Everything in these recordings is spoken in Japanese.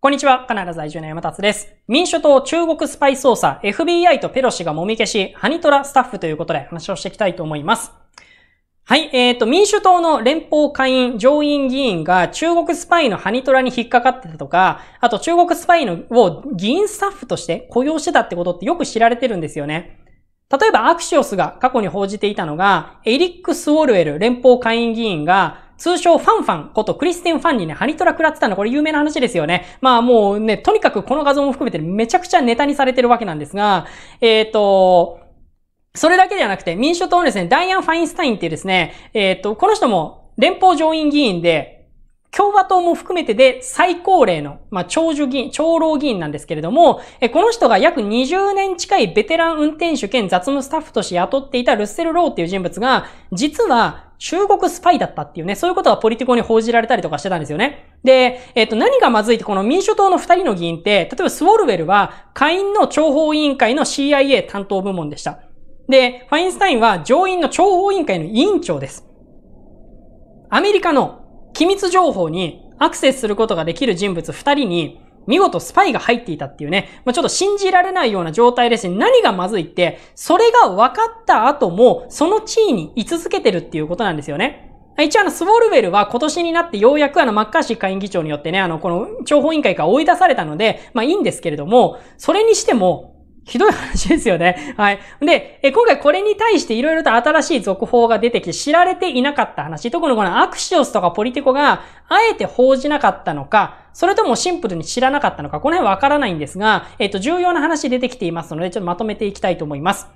こんにちは、カナダ在住の山達です。民主党中国スパイ捜査、FBI とペロシがもみ消し、ハニトラスタッフということで話をしていきたいと思います。はい、えっ、ー、と、民主党の連邦会員、上院議員が中国スパイのハニトラに引っかかってたとか、あと中国スパイのを議員スタッフとして雇用してたってことってよく知られてるんですよね。例えばアクシオスが過去に報じていたのが、エリック・スウォルエル連邦会員議員が通称ファンファンことクリスティン・ファンにね、ハニトラ食らってたの、これ有名な話ですよね。まあもうね、とにかくこの画像も含めてめちゃくちゃネタにされてるわけなんですが、えっ、ー、と、それだけではなくて、民主党のですね、ダイアン・ファインスタインっていうですね、えっ、ー、と、この人も連邦上院議員で、共和党も含めてで最高齢の、まあ、長寿議員、長老議員なんですけれども、えこの人が約20年近いベテラン運転手兼雑務スタッフとして雇っていたルッセル・ローっていう人物が、実は中国スパイだったっていうね、そういうことがポリティコに報じられたりとかしてたんですよね。で、えっと、何がまずいって、この民主党の二人の議員って、例えばスウォルウェルは、下院の諜報委員会の CIA 担当部門でした。で、ファインスタインは上院の諜報委員会の委員長です。アメリカの機密情報にアクセスすることができる人物2人に、見事スパイが入っていたっていうね、まあ、ちょっと信じられないような状態ですね。何がまずいって、それが分かった後も、その地位に居続けてるっていうことなんですよね。一応あの、スウォルウェルは今年になってようやくあの、マッカーシー下院議長によってね、あの、この、情報委員会から追い出されたので、まあいいんですけれども、それにしても、ひどい話ですよね。はい。で、え今回これに対して色々と新しい続報が出てき、て知られていなかった話、特にこのアクシオスとかポリティコがあえて報じなかったのか、それともシンプルに知らなかったのか、この辺わからないんですが、えっ、と、重要な話出てきていますので、ちょっとまとめていきたいと思います。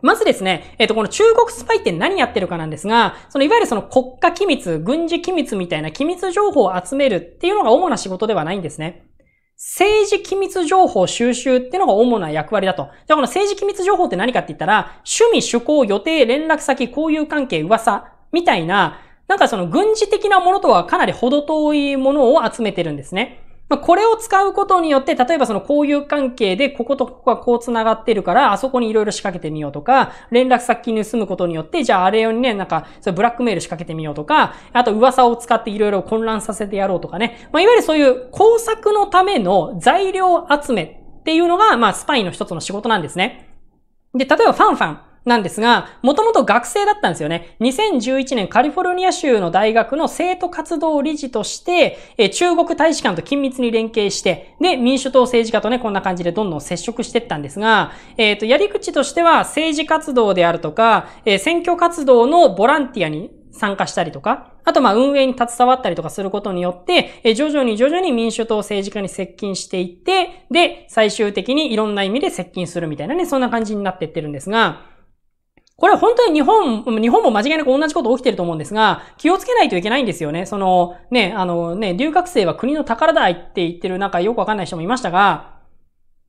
まずですね、えっ、と、この中国スパイって何やってるかなんですが、そのいわゆるその国家機密、軍事機密みたいな機密情報を集めるっていうのが主な仕事ではないんですね。政治機密情報収集っていうのが主な役割だと。じゃあこの政治機密情報って何かって言ったら、趣味、趣向、予定、連絡先、交友関係、噂、みたいな、なんかその軍事的なものとはかなり程遠いものを集めてるんですね。まあ、これを使うことによって、例えばその交友関係で、こことここがこう繋がってるから、あそこにいろいろ仕掛けてみようとか、連絡先盗むことによって、じゃああれよりね、なんか、そブラックメール仕掛けてみようとか、あと噂を使っていろいろ混乱させてやろうとかね。まあ、いわゆるそういう工作のための材料集めっていうのが、まあ、スパイの一つの仕事なんですね。で、例えばファンファン。なんですが、もともと学生だったんですよね。2011年カリフォルニア州の大学の生徒活動理事として、え中国大使館と緊密に連携して、で、民主党政治家とね、こんな感じでどんどん接触してったんですが、えっ、ー、と、やり口としては政治活動であるとか、えー、選挙活動のボランティアに参加したりとか、あとま運営に携わったりとかすることによって、え徐々に徐々に民主党政治家に接近していって、で、最終的にいろんな意味で接近するみたいなね、そんな感じになっていってるんですが、これは本当に日本、日本も間違いなく同じこと起きてると思うんですが、気をつけないといけないんですよね。その、ね、あのね、留学生は国の宝だって言ってるなんかよくわかんない人もいましたが、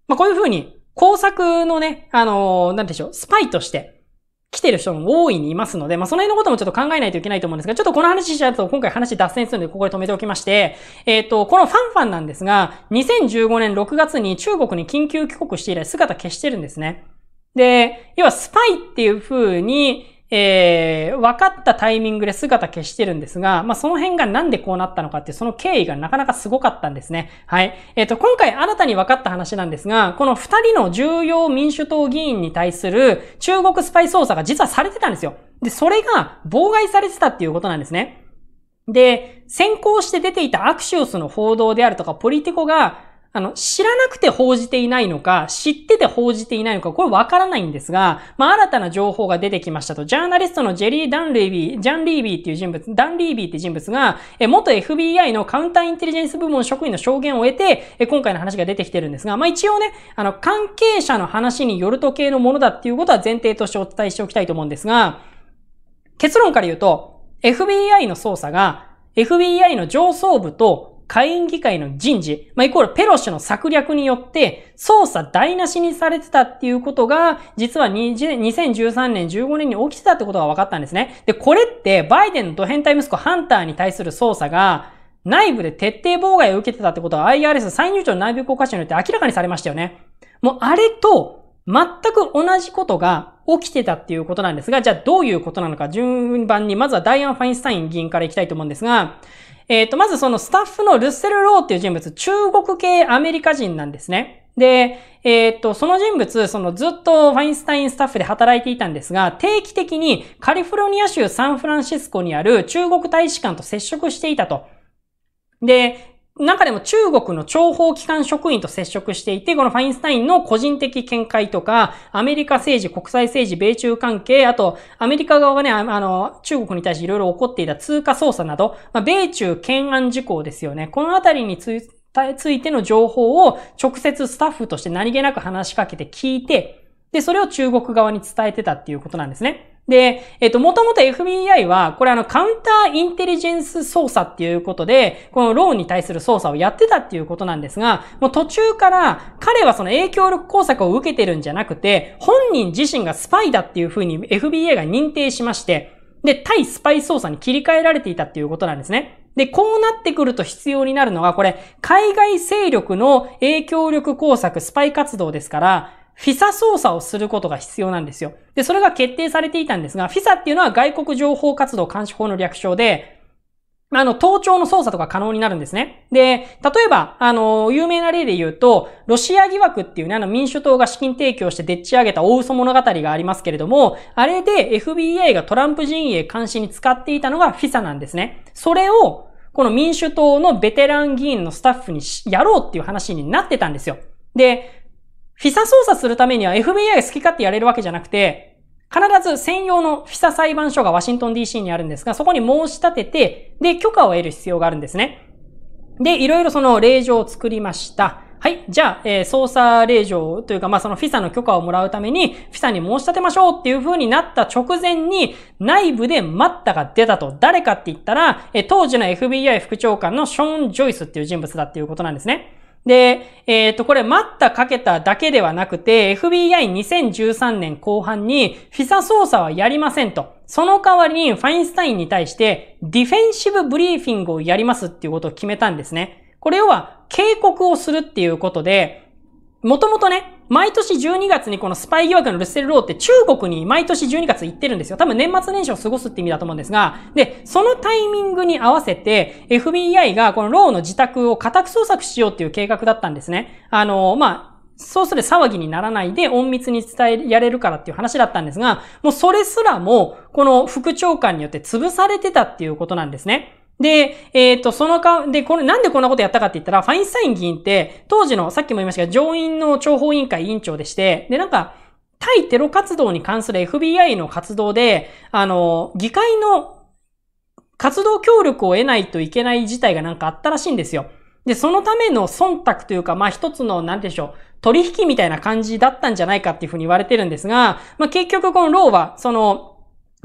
まあ、こういうふうに、工作のね、あの、なんでしょう、スパイとして、来てる人も大いにいますので、まあ、その辺のこともちょっと考えないといけないと思うんですが、ちょっとこの話しちゃうと今回話脱線するので、ここで止めておきまして、えっ、ー、と、このファンファンなんですが、2015年6月に中国に緊急帰国して以来姿消してるんですね。で、要はスパイっていう風に、えー、分かったタイミングで姿消してるんですが、まあ、その辺がなんでこうなったのかっていうその経緯がなかなかすごかったんですね。はい。えっ、ー、と、今回新たに分かった話なんですが、この二人の重要民主党議員に対する中国スパイ捜査が実はされてたんですよ。で、それが妨害されてたっていうことなんですね。で、先行して出ていたアクシオスの報道であるとか、ポリティコが、あの、知らなくて報じていないのか、知ってて報じていないのか、これわからないんですが、まあ、新たな情報が出てきましたと、ジャーナリストのジェリー・ダン・リービー、ジャン・リービーっていう人物、ダン・リービーって人物が、え、元 FBI のカウンターインテリジェンス部門職員の証言を得て、え、今回の話が出てきてるんですが、まあ、一応ね、あの、関係者の話によると系のものだっていうことは前提としてお伝えしておきたいと思うんですが、結論から言うと、FBI の捜査が、FBI の上層部と下院議会の人事、まあ、イコールペロシの策略によって、捜査台無しにされてたっていうことが、実は2013年、15年に起きてたってことが分かったんですね。で、これって、バイデンのド変態息子ハンターに対する捜査が、内部で徹底妨害を受けてたってことは IRS 再入庁内部公開者によって明らかにされましたよね。もうあれと全く同じことが起きてたっていうことなんですが、じゃあどういうことなのか順番に、まずはダイアン・ファインスタイン議員からいきたいと思うんですが、えっ、ー、と、まずそのスタッフのルッセル・ローっていう人物、中国系アメリカ人なんですね。で、えー、っと、その人物、そのずっとファインスタインスタッフで働いていたんですが、定期的にカリフォルニア州サンフランシスコにある中国大使館と接触していたと。で、中でも中国の諜報機関職員と接触していて、このファインスタインの個人的見解とか、アメリカ政治、国際政治、米中関係、あと、アメリカ側がね、あの、中国に対していろいろ起こっていた通貨操作など、まあ、米中懸案事項ですよね。このあたりについての情報を直接スタッフとして何気なく話しかけて聞いて、で、それを中国側に伝えてたっていうことなんですね。で、えっと、もともと FBI は、これあの、カウンターインテリジェンス捜査っていうことで、このローンに対する捜査をやってたっていうことなんですが、もう途中から、彼はその影響力工作を受けてるんじゃなくて、本人自身がスパイだっていうふうに FBI が認定しまして、で、対スパイ捜査に切り替えられていたっていうことなんですね。で、こうなってくると必要になるのが、これ、海外勢力の影響力工作、スパイ活動ですから、フィサ操作をすることが必要なんですよ。で、それが決定されていたんですが、フィサっていうのは外国情報活動監視法の略称で、あの、盗聴の操作とか可能になるんですね。で、例えば、あの、有名な例で言うと、ロシア疑惑っていうね、あの、民主党が資金提供してでっち上げた大嘘物語がありますけれども、あれで FBI がトランプ陣営監視に使っていたのがフィサなんですね。それを、この民主党のベテラン議員のスタッフにやろうっていう話になってたんですよ。で、フィサ操作するためには FBI が好き勝手やれるわけじゃなくて、必ず専用のフィサ裁判所がワシントン DC にあるんですが、そこに申し立てて、で、許可を得る必要があるんですね。で、いろいろその令状を作りました。はい。じゃあ、えー、捜査令状というか、まあ、そのフィサの許可をもらうために、フィサに申し立てましょうっていう風になった直前に、内部で待ったが出たと、誰かって言ったら、えー、当時の FBI 副長官のショーン・ジョイスっていう人物だっていうことなんですね。で、えっ、ー、と、これ、待ったかけただけではなくて、FBI2013 年後半に、フィサ捜査はやりませんと。その代わりに、ファインスタインに対して、ディフェンシブブリーフィングをやりますっていうことを決めたんですね。これ要は、警告をするっていうことで、もともとね、毎年12月にこのスパイ疑惑のルッセルローって中国に毎年12月行ってるんですよ。多分年末年始を過ごすって意味だと思うんですが、で、そのタイミングに合わせて FBI がこのローの自宅を家宅捜索しようっていう計画だったんですね。あの、まあ、そうする騒ぎにならないで隠密に伝えられるからっていう話だったんですが、もうそれすらも、この副長官によって潰されてたっていうことなんですね。で、えっ、ー、と、そのか、で、これ、なんでこんなことやったかって言ったら、ファインスタイン議員って、当時の、さっきも言いましたが、上院の諜報委員会委員長でして、で、なんか、対テロ活動に関する FBI の活動で、あの、議会の活動協力を得ないといけない事態がなんかあったらしいんですよ。で、そのための忖度というか、まあ一つの、なんでしょう、取引みたいな感じだったんじゃないかっていうふうに言われてるんですが、まあ結局このローは、その、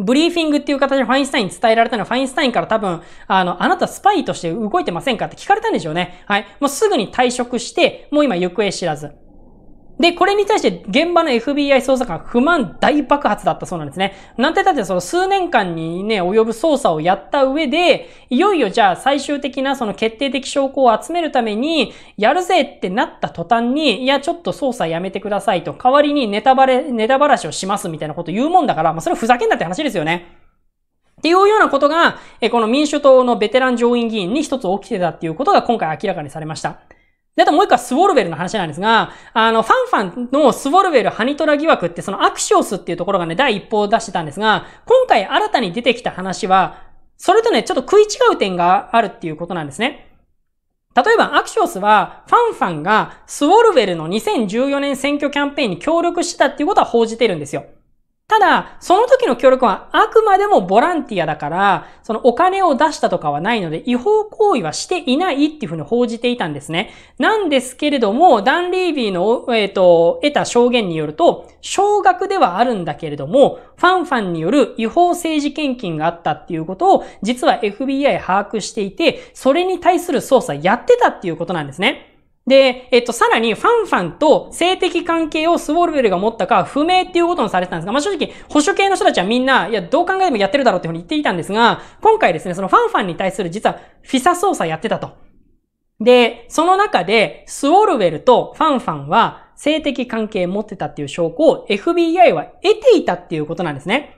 ブリーフィングっていう形でファインスタインに伝えられたのは、ファインスタインから多分、あの、あなたスパイとして動いてませんかって聞かれたんでしょうね。はい。もうすぐに退職して、もう今行方知らず。で、これに対して現場の FBI 捜査官不満大爆発だったそうなんですね。なんてだってその数年間にね、及ぶ捜査をやった上で、いよいよじゃあ最終的なその決定的証拠を集めるために、やるぜってなった途端に、いや、ちょっと捜査やめてくださいと、代わりにネタバレ、ネタバラシをしますみたいなこと言うもんだから、まあ、それふざけんなって話ですよね。っていうようなことが、この民主党のベテラン上院議員に一つ起きてたっていうことが今回明らかにされました。で、あともう一個はスウォルベェルの話なんですが、あの、ファンファンのスウォルベェルハニトラ疑惑って、そのアクシオスっていうところがね、第一報を出してたんですが、今回新たに出てきた話は、それとね、ちょっと食い違う点があるっていうことなんですね。例えば、アクショスは、ファンファンがスウォルベェルの2014年選挙キャンペーンに協力したっていうことは報じてるんですよ。ただ、その時の協力はあくまでもボランティアだから、そのお金を出したとかはないので、違法行為はしていないっていうふうに報じていたんですね。なんですけれども、ダン・リービーの、えっ、ー、と、得た証言によると、少額ではあるんだけれども、ファンファンによる違法政治献金があったっていうことを、実は FBI 把握していて、それに対する捜査やってたっていうことなんですね。で、えっと、さらに、ファンファンと性的関係をスウォルベルが持ったか不明っていうことにされてたんですが、まあ、正直、保守系の人たちはみんな、いや、どう考えてもやってるだろうっていうふうに言っていたんですが、今回ですね、そのファンファンに対する実は、フィサ捜査やってたと。で、その中で、スウォルベルとファンファンは、性的関係持ってたっていう証拠を FBI は得ていたっていうことなんですね。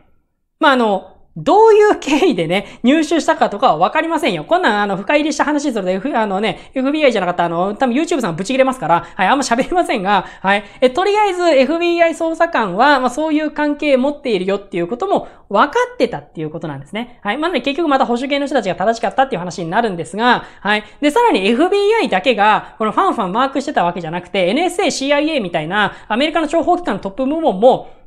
まあ、あの、どういう経緯でね、入手したかとかはわかりませんよ。こんなん、あの、深入りした話するで、F、あのね、FBI じゃなかった、あの、多分 YouTube さんぶち切れますから、はい、あんま喋りませんが、はい。え、とりあえず FBI 捜査官は、まあ、そういう関係持っているよっていうことも分かってたっていうことなんですね。はい。まあ、ね、結局また保守系の人たちが正しかったっていう話になるんですが、はい。で、さらに FBI だけが、このファンファンマークしてたわけじゃなくて、NSA、CIA みたいな、アメリカの情報機関トップ部門も、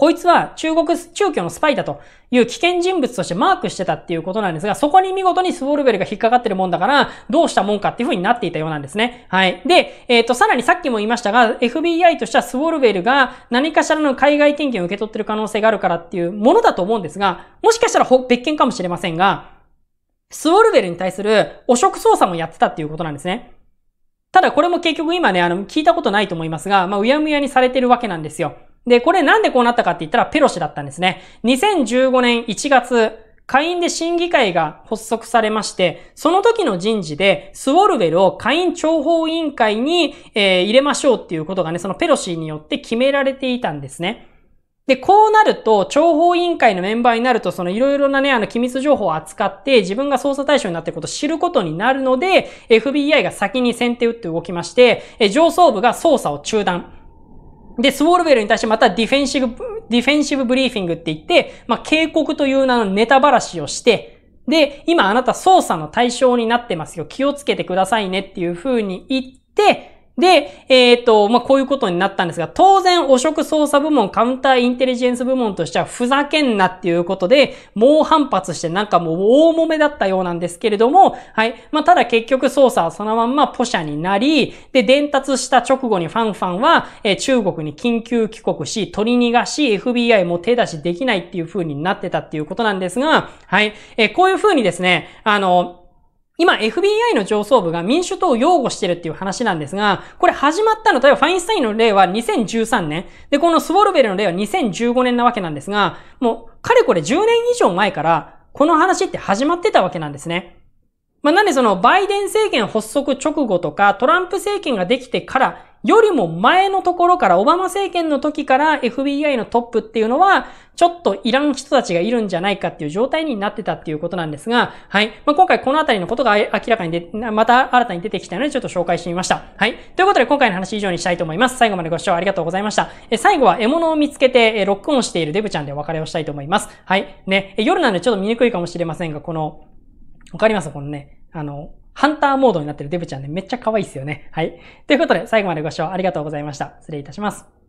こいつは中国、中共のスパイだという危険人物としてマークしてたっていうことなんですが、そこに見事にスウォルベルが引っかかってるもんだから、どうしたもんかっていう風になっていたようなんですね。はい。で、えっ、ー、と、さらにさっきも言いましたが、FBI としてはスウォルベルが何かしらの海外権限を受け取ってる可能性があるからっていうものだと思うんですが、もしかしたら別件かもしれませんが、スウォルベルに対する汚職捜査もやってたっていうことなんですね。ただこれも結局今ね、あの、聞いたことないと思いますが、まあ、うやむやにされてるわけなんですよ。で、これなんでこうなったかって言ったらペロシだったんですね。2015年1月、下院で審議会が発足されまして、その時の人事で、スウォルウェルを下院諜報委員会に、えー、入れましょうっていうことがね、そのペロシによって決められていたんですね。で、こうなると、諜報委員会のメンバーになると、そのいろいろなね、あの、機密情報を扱って、自分が捜査対象になっていることを知ることになるので、FBI が先に先手打って動きまして、上層部が捜査を中断。で、スウォールベルに対してまたディフェンシブ、ディフェンシブブリーフィングって言って、まあ、警告という名のネタばらしをして、で、今あなた捜査の対象になってますよ。気をつけてくださいねっていう風に言って、で、えっ、ー、と、まあ、こういうことになったんですが、当然、汚職捜査部門、カウンターインテリジェンス部門としては、ふざけんなっていうことで、猛反発して、なんかもう大揉めだったようなんですけれども、はい。まあ、ただ結局捜査はそのまんまポシャになり、で、伝達した直後にファンファンは、えー、中国に緊急帰国し、取り逃がし、FBI も手出しできないっていう風になってたっていうことなんですが、はい。えー、こういう風にですね、あの、今 FBI の上層部が民主党を擁護してるっていう話なんですが、これ始まったの、例えばファインスタインの例は2013年、で、このスウォルベルの例は2015年なわけなんですが、もう、かれこれ10年以上前から、この話って始まってたわけなんですね。まあ、なんでその、バイデン政権発足直後とか、トランプ政権ができてから、よりも前のところから、オバマ政権の時から FBI のトップっていうのは、ちょっといらん人たちがいるんじゃないかっていう状態になってたっていうことなんですが、はい。まあ、今回このあたりのことが明らかにで、また新たに出てきたので、ちょっと紹介してみました。はい。ということで、今回の話以上にしたいと思います。最後までご視聴ありがとうございました。え最後は獲物を見つけて、えロックオンしているデブちゃんでお別れをしたいと思います。はい。ね、夜なんでちょっと見にくいかもしれませんが、この、わかりますこのね、あの、ハンターモードになってるデブちゃんね、めっちゃ可愛いっすよね。はい。ということで、最後までご視聴ありがとうございました。失礼いたします。